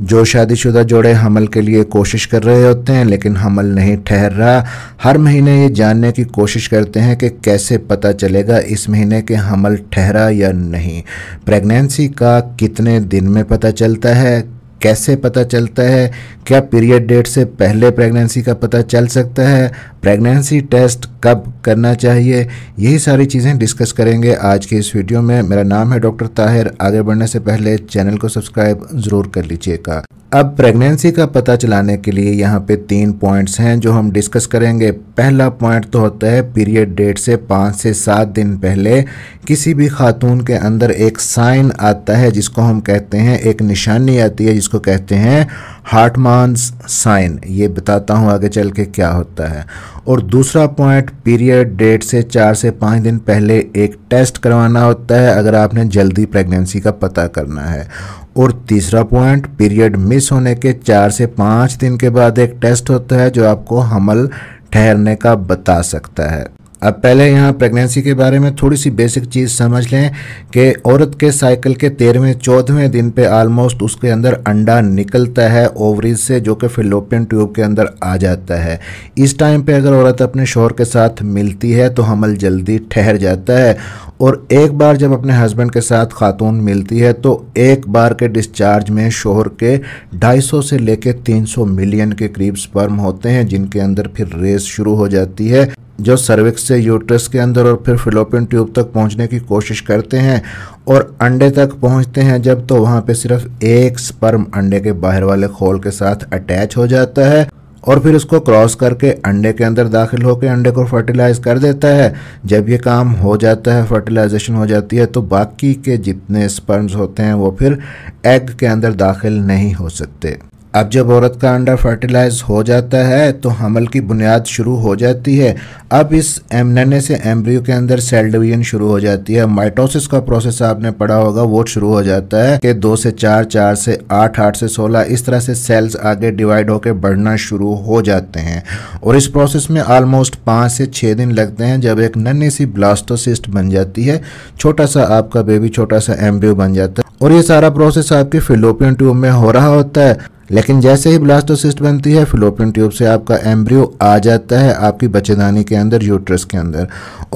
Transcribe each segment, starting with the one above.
जो शादीशुदा जोड़े हमल के लिए कोशिश कर रहे होते हैं लेकिन हमल नहीं ठहर रहा हर महीने ये जानने की कोशिश करते हैं कि कैसे पता चलेगा इस महीने के हमल ठहरा या नहीं प्रेगनेंसी का कितने दिन में पता चलता है कैसे पता चलता है क्या पीरियड डेट से पहले प्रेगनेंसी का पता चल सकता है प्रेगनेंसी टेस्ट कब करना चाहिए यही सारी चीज़ें डिस्कस करेंगे आज के इस वीडियो में मेरा नाम है डॉक्टर ताहिर आगे बढ़ने से पहले चैनल को सब्सक्राइब ज़रूर कर लीजिएगा अब प्रेगनेंसी का पता चलाने के लिए यहाँ पे तीन पॉइंट्स हैं जो हम डिस्कस करेंगे पहला पॉइंट तो होता है पीरियड डेट से पाँच से सात दिन पहले किसी भी खातून के अंदर एक साइन आता है जिसको हम कहते हैं एक निशानी आती है जिसको कहते हैं हार्टमानस साइन ये बताता हूँ आगे चल के क्या होता है और दूसरा पॉइंट पीरियड डेट से चार से पाँच दिन पहले एक टेस्ट करवाना होता है अगर आपने जल्दी प्रेगनेंसी का पता करना है और तीसरा पॉइंट पीरियड मिस होने के चार से पाँच दिन के बाद एक टेस्ट होता है जो आपको हमल ठहरने का बता सकता है अब पहले यहाँ प्रेगनेंसी के बारे में थोड़ी सी बेसिक चीज़ समझ लें कि औरत के साइकिल के तेरहवें चौदहवें दिन पे आलमोस्ट उसके अंदर अंडा निकलता है ओवरीज से जो कि फिलोपियन ट्यूब के अंदर आ जाता है इस टाइम पे अगर औरत अपने शोहर के साथ मिलती है तो हमल जल्दी ठहर जाता है और एक बार जब अपने हस्बैंड के साथ खातून मिलती है तो एक बार के डिस्चार्ज में शोहर के 250 से लेकर 300 मिलियन के करीब स्पर्म होते हैं जिनके अंदर फिर रेस शुरू हो जाती है जो सर्विक्स से यूट्रस के अंदर और फिर फिलोपियन ट्यूब तक पहुंचने की कोशिश करते हैं और अंडे तक पहुंचते हैं जब तो वहां पे सिर्फ एक स्पर्म अंडे के बाहर वाले खोल के साथ अटैच हो जाता है और फिर उसको क्रॉस करके अंडे के अंदर दाखिल होकर अंडे को फर्टिलाइज कर देता है जब ये काम हो जाता है फर्टिलाइजेशन हो जाती है तो बाकी के जितने स्पर्म्स होते हैं वो फिर एग के अंदर दाखिल नहीं हो सकते अब जब औरत का अंडा फर्टिलाइज हो जाता है तो हमल की बुनियाद शुरू हो जाती है अब इस एमनने से एम्ब्रियो के अंदर सेल डिवीजन शुरू हो जाती है माइटोसिस का प्रोसेस आपने पढ़ा होगा वो शुरू हो जाता है कि दो से चार चार से आठ आठ से सोलह इस तरह से सेल्स आगे डिवाइड होकर बढ़ना शुरू हो जाते हैं और इस प्रोसेस में ऑलमोस्ट पाँच से छः दिन लगते हैं जब एक नन्ही सी ब्लास्टोसिस्ट बन जाती है छोटा सा आपका बेबी छोटा सा एम्ब्रियो बन जाता है और ये सारा प्रोसेस आपके फिलोपियन ट्यूब में हो रहा होता है लेकिन जैसे ही ब्लास्टोसिस्ट बनती है फिलोपियन ट्यूब से आपका एम्ब्रियो आ जाता है आपकी बच्चेदानी के अंदर यूट्रस के अंदर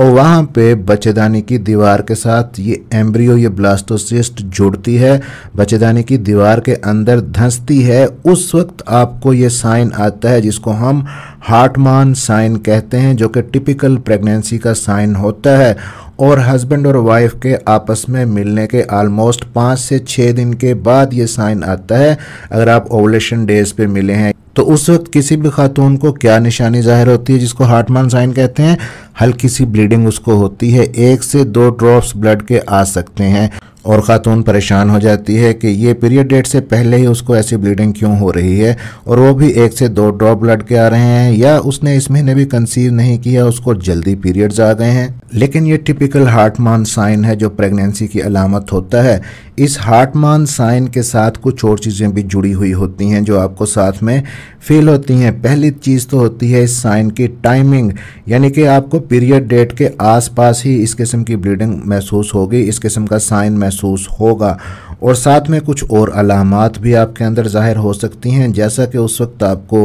और वहाँ पे बच्चेदानी की दीवार के साथ ये एम्ब्रियो ये ब्लास्टोसिस्ट जुड़ती है बच्चेदानी की दीवार के अंदर धंसती है उस वक्त आपको ये साइन आता है जिसको हम हार्टमान साइन कहते हैं जो कि टिपिकल प्रेगनेंसी का साइन होता है और हस्बैंड और वाइफ के आपस में मिलने के आलमोस्ट पाँच से छः दिन के बाद ये साइन आता है अगर आप ओवलेशन डेज पे मिले हैं तो उस वक्त किसी भी खातून को क्या निशानी जाहिर होती है जिसको हार्टमान साइन कहते हैं हल्की सी ब्लीडिंग उसको होती है एक से दो ड्रॉप्स ब्लड के आ सकते हैं और ख़ातून परेशान हो जाती है कि ये पीरियड डेट से पहले ही उसको ऐसी ब्लीडिंग क्यों हो रही है और वो भी एक से दो ड्रॉप ब्लड के आ रहे हैं या उसने इस महीने भी कंसीव नहीं किया उसको जल्दी पीरियड्स आ गए हैं लेकिन ये टिपिकल हार्टमान साइन है जो प्रेगनेंसी की अलामत होता है इस हार्टमान साइन के साथ कुछ और चीज़ें भी जुड़ी हुई होती हैं जो आपको साथ में फील होती हैं पहली चीज़ तो होती है इस साइन की टाइमिंग यानी कि आपको पीरियड डेट के आसपास ही इस किस्म की ब्लीडिंग महसूस होगी इस किस्म का साइन महसूस होगा और साथ में कुछ और अलामत भी आपके अंदर ज़ाहिर हो सकती हैं जैसा कि उस वक्त आपको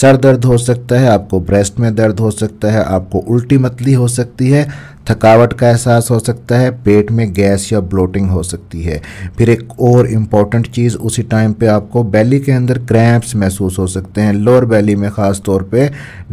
सर दर्द हो सकता है आपको ब्रेस्ट में दर्द हो सकता है आपको उल्टी मतली हो सकती है थकावट का एहसास हो सकता है पेट में गैस या ब्लोटिंग हो सकती है फिर एक और इम्पॉर्टेंट चीज़ उसी टाइम पे आपको बैली के अंदर क्रैम्प्स महसूस हो सकते हैं लोअर बैली में ख़ास तौर पे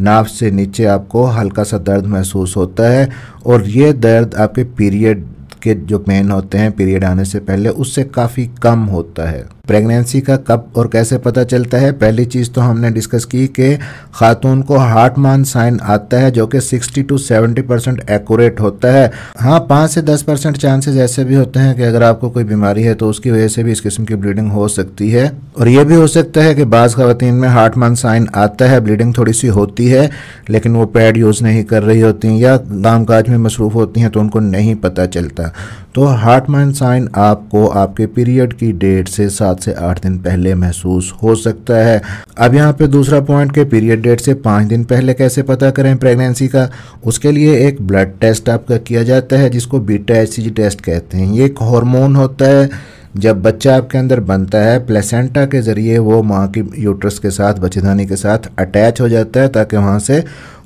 नाफ से नीचे आपको हल्का सा दर्द महसूस होता है और ये दर्द आपके पीरियड के जो पेन होते हैं पीरियड आने से पहले उससे काफ़ी कम होता है प्रेगनेंसी का कब और कैसे पता चलता है पहली चीज़ तो हमने डिस्कस की कि खातून को हार्ट मान साइन आता है जो कि 60 टू 70 परसेंट एक्यूरेट होता है हाँ पाँच से दस परसेंट चांसेज ऐसे भी होते हैं कि अगर आपको कोई बीमारी है तो उसकी वजह से भी इस किस्म की ब्लीडिंग हो सकती है और यह भी हो सकता है कि बाज़ खातन में हार्ट मान साइन आता है ब्लीडिंग थोड़ी सी होती है लेकिन वो पैड यूज़ नहीं कर रही होती या काम काज में मसरूफ़ होती हैं तो उनको नहीं पता चलता तो हार्ट माइंड साइन आपको आपके पीरियड की डेट से सात से आठ दिन पहले महसूस हो सकता है अब यहाँ पे दूसरा पॉइंट के पीरियड डेट से पाँच दिन पहले कैसे पता करें प्रेगनेंसी का उसके लिए एक ब्लड टेस्ट आपका किया जाता है जिसको बीटा एच टेस्ट कहते हैं ये एक हॉर्मोन होता है जब बच्चा आपके अंदर बनता है प्लेसेंटा के ज़रिए वो माँ की यूट्रस के साथ बच्चेदानी के साथ अटैच हो जाता है ताकि वहाँ से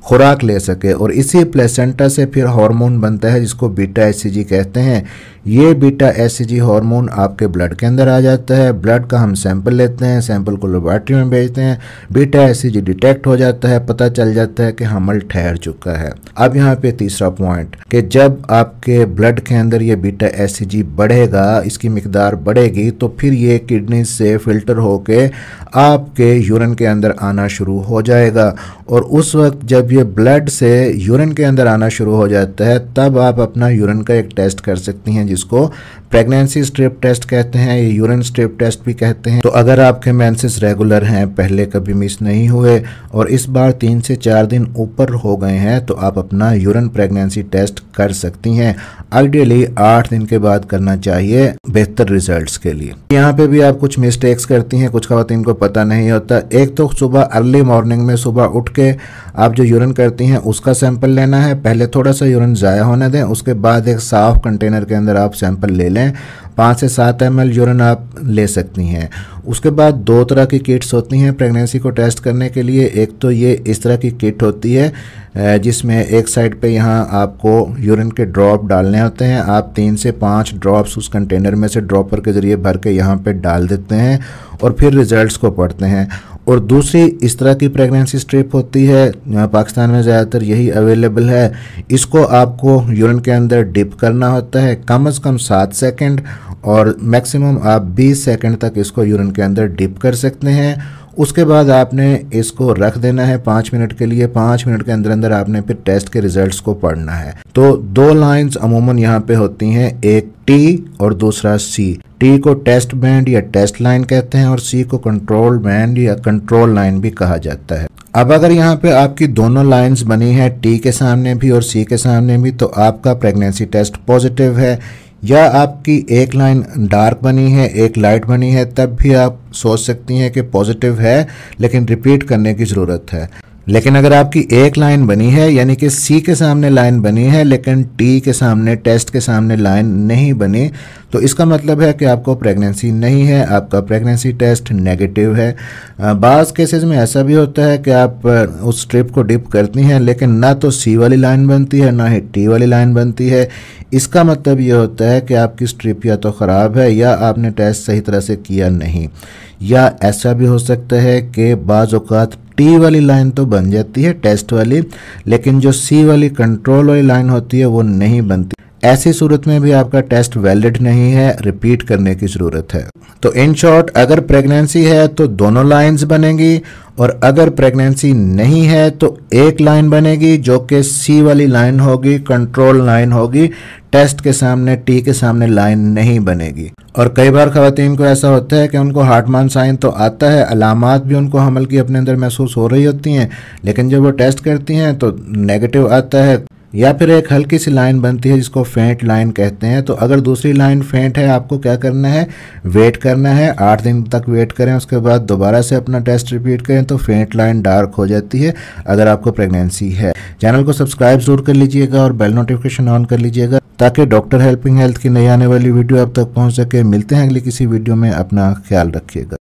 खुराक ले सके और इसी प्लेसेंटा से फिर हार्मोन बनता है जिसको बीटा एस कहते हैं ये बीटा एस हार्मोन आपके ब्लड के अंदर आ जाता है ब्लड का हम सैंपल लेते हैं सैंपल को लेबॉर्ट्री में भेजते हैं बीटा एस डिटेक्ट हो जाता है पता चल जाता है कि हमल हाँ, ठहर चुका है अब यहाँ पे तीसरा पॉइंट कि जब आपके ब्लड के अंदर ये बीटा एस बढ़ेगा इसकी मकदार बढ़ेगी तो फिर ये किडनी से फिल्टर होके आपके यूरन के अंदर आना शुरू हो जाएगा और उस वक्त जब ये ब्लड से यूरिन के अंदर आना शुरू हो जाता है तब आप अपना यूरिन का एक टेस्ट कर सकती हैं जिसको प्रेगनेंसी स्ट्रिप टेस्ट कहते हैं ये यूरिन स्ट्रिप टेस्ट भी कहते हैं तो अगर आपके मैंसिस रेगुलर हैं पहले कभी मिस नहीं हुए और इस बार तीन से चार दिन ऊपर हो गए हैं तो आप अपना यूरिन प्रेगनेंसी टेस्ट कर सकती हैं आइडियली आठ दिन के बाद करना चाहिए बेहतर रिजल्ट्स के लिए यहाँ पे भी आप कुछ मिस्टेक्स करती हैं कुछ खातन तो को पता नहीं होता एक तो सुबह अर्ली मॉर्निंग में सुबह उठ के आप जो यूरन यूरिन करती हैं उसका सैंपल लेना है पहले थोड़ा सा यूरिन ज़ाया होने दें उसके बाद एक साफ़ कंटेनर के अंदर आप सैंपल ले लें पाँच से सात एम एल यूरिन आप ले सकती हैं उसके बाद दो तरह की किट्स होती हैं प्रेगनेंसी को टेस्ट करने के लिए एक तो ये इस तरह की किट होती है जिसमें एक साइड पे यहाँ आपको यूरिन के ड्रॉप डालने होते हैं आप तीन से पाँच ड्रॉप्स उस कंटेनर में से ड्रॉपर के ज़रिए भर के यहाँ पे डाल देते हैं और फिर रिजल्ट्स को पढ़ते हैं और दूसरी इस तरह की प्रेगनेंसी स्ट्रिप होती है पाकिस्तान में ज़्यादातर यही अवेलेबल है इसको आपको यूरिन के अंदर डिप करना होता है कम अज़ कम सात सेकंड और मैक्सिमम आप 20 सेकंड तक इसको यूरिन के अंदर डिप कर सकते हैं उसके बाद आपने इसको रख देना है पाँच मिनट के लिए पाँच मिनट के अंदर अंदर आपने फिर टेस्ट के रिजल्ट्स को पढ़ना है तो दो लाइंस अमूमन यहाँ पे होती हैं एक टी और दूसरा सी टी को टेस्ट बैंड या टेस्ट लाइन कहते हैं और सी को कंट्रोल बैंड या कंट्रोल लाइन भी कहा जाता है अब अगर यहाँ पे आपकी दोनों लाइंस बनी है टी के सामने भी और सी के सामने भी तो आपका प्रेगनेंसी टेस्ट पॉजिटिव है या आपकी एक लाइन डार्क बनी है एक लाइट बनी है तब भी आप सोच सकती हैं कि पॉजिटिव है लेकिन रिपीट करने की ज़रूरत है लेकिन अगर आपकी एक लाइन बनी है यानी कि सी के सामने लाइन बनी है लेकिन टी के सामने टेस्ट के सामने लाइन नहीं बनी तो इसका मतलब है कि आपको प्रेगनेंसी नहीं है आपका प्रेगनेंसी टेस्ट नेगेटिव है बाज़ केसेस में ऐसा भी होता है कि आप उस स्ट्रिप को डिप करती हैं लेकिन ना तो सी वाली लाइन बनती है ना ही टी वाली लाइन बनती है इसका मतलब ये होता है कि आपकी स्ट्रिप या तो ख़राब है या आपने टेस्ट सही तरह से किया नहीं या ऐसा भी हो सकता है कि बाज़ात टी वाली लाइन तो बन जाती है टेस्ट वाली लेकिन जो सी वाली कंट्रोल वाली लाइन होती है वो नहीं बनती ऐसी सूरत में भी आपका टेस्ट वैलिड नहीं है रिपीट करने की ज़रूरत है तो इन शॉर्ट अगर प्रेगनेंसी है तो दोनों लाइंस बनेंगी और अगर प्रेगनेंसी नहीं है तो एक लाइन बनेगी जो कि सी वाली लाइन होगी कंट्रोल लाइन होगी टेस्ट के सामने टी के सामने लाइन नहीं बनेगी और कई बार खातन को ऐसा होता है कि उनको हार्टमान साइन तो आता है अलामत भी उनको हमल की अपने अंदर महसूस हो रही होती हैं लेकिन जब वो टेस्ट करती हैं तो नेगेटिव आता है या फिर एक हल्की सी लाइन बनती है जिसको फेंट लाइन कहते हैं तो अगर दूसरी लाइन फेंट है आपको क्या करना है वेट करना है आठ दिन तक वेट करें उसके बाद दोबारा से अपना टेस्ट रिपीट करें तो फेंट लाइन डार्क हो जाती है अगर आपको प्रेगनेंसी है चैनल को सब्सक्राइब जरूर कर लीजिएगा और बेल नोटिफिकेशन ऑन कर लीजिएगा ताकि डॉक्टर हेल्पिंग हेल्थ की नई आने वाली वीडियो आप तक पहुँच सके मिलते हैं अगली किसी वीडियो में अपना ख्याल रखिएगा